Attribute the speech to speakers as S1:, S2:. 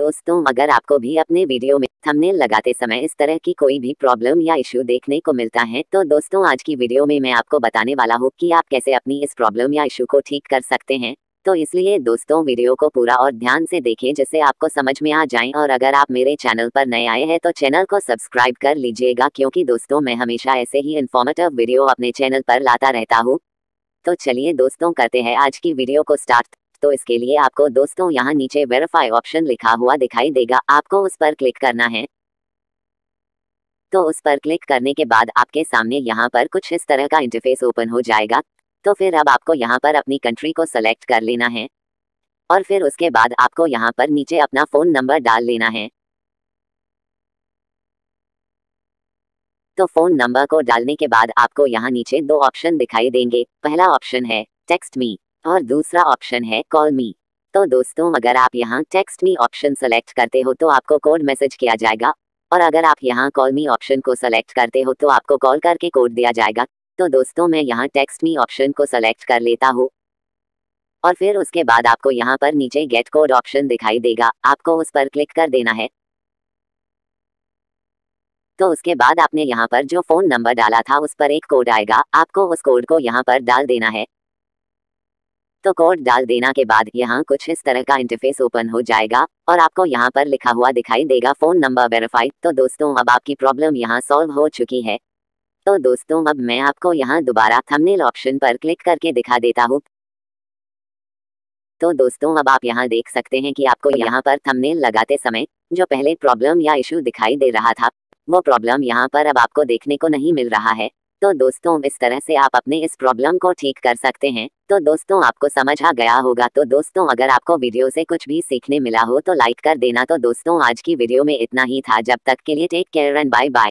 S1: दोस्तों अगर आपको भी अपने वीडियो में थंबनेल लगाते समय इस तरह की कोई भी प्रॉब्लम या इश्यू देखने को मिलता है तो दोस्तों आज की वीडियो में मैं आपको बताने वाला हूँ कि आप कैसे अपनी इस प्रॉब्लम या इश्यू को ठीक कर सकते हैं तो इसलिए दोस्तों वीडियो को पूरा और ध्यान से देखें जिससे आपको समझ में आ जाए और अगर आप मेरे चैनल पर नए आए हैं तो चैनल को सब्सक्राइब कर लीजिएगा क्योंकि दोस्तों मैं हमेशा ऐसे ही इन्फॉर्मेटिव वीडियो अपने चैनल पर लाता रहता हूँ तो चलिए दोस्तों करते हैं आज की वीडियो को स्टार्ट तो इसके लिए आपको दोस्तों यहाँ नीचे वेरीफाई ऑप्शन लिखा हुआ दिखाई देगा आपको उस पर क्लिक करना है तो उस पर क्लिक करने के बाद आपके सामने यहाँ पर कुछ इस तरह का इंटरफेस ओपन हो जाएगा तो फिर अब आपको यहाँ पर अपनी कंट्री को सेलेक्ट कर लेना है और फिर उसके बाद आपको यहाँ पर नीचे अपना फ़ोन नंबर डाल लेना है तो फ़ोन नंबर को डालने के बाद आपको यहाँ नीचे दो ऑप्शन दिखाई देंगे पहला ऑप्शन है टेक्स्ट मी और दूसरा ऑप्शन है कॉल मी तो दोस्तों अगर आप यहाँ टेक्स्ट मी ऑप्शन सेलेक्ट करते हो तो आपको कोड मैसेज किया जाएगा और अगर आप यहाँ कॉल मी ऑप्शन को सेलेक्ट करते हो तो आपको कॉल करके कोड दिया जाएगा तो दोस्तों मैं यहाँ टेक्स्ट मी ऑप्शन को सेलेक्ट कर लेता हूँ और फिर उसके बाद आपको यहाँ पर नीचे गेट कोड ऑप्शन दिखाई देगा आपको उस पर क्लिक कर देना है तो उसके बाद आपने यहाँ पर जो फोन नंबर डाला था उस पर एक कोड आएगा आपको उस कोड को यहाँ पर डाल देना है तो कोड डाल देना के बाद यहाँ कुछ इस तरह का इंटरफेस ओपन हो जाएगा और आपको यहाँ पर लिखा हुआ दिखाई देगा फोन नंबर वेरीफाइड तो दोस्तों अब आपकी प्रॉब्लम यहाँ सॉल्व हो चुकी है तो दोस्तों अब मैं आपको यहाँ दोबारा थंबनेल ऑप्शन पर क्लिक करके दिखा देता हूँ तो दोस्तों अब आप यहाँ देख सकते हैं कि आपको यहाँ पर थंबनेल लगाते समय जो पहले प्रॉब्लम या इशू दिखाई दे रहा था वो प्रॉब्लम यहाँ पर अब आपको देखने को नहीं मिल रहा है तो दोस्तों इस तरह से आप अपने इस प्रॉब्लम को ठीक कर सकते हैं तो दोस्तों आपको समझ आ गया होगा तो दोस्तों अगर आपको वीडियो से कुछ भी सीखने मिला हो तो लाइक कर देना तो दोस्तों आज की वीडियो में इतना ही था जब तक के लिए take care and bye bye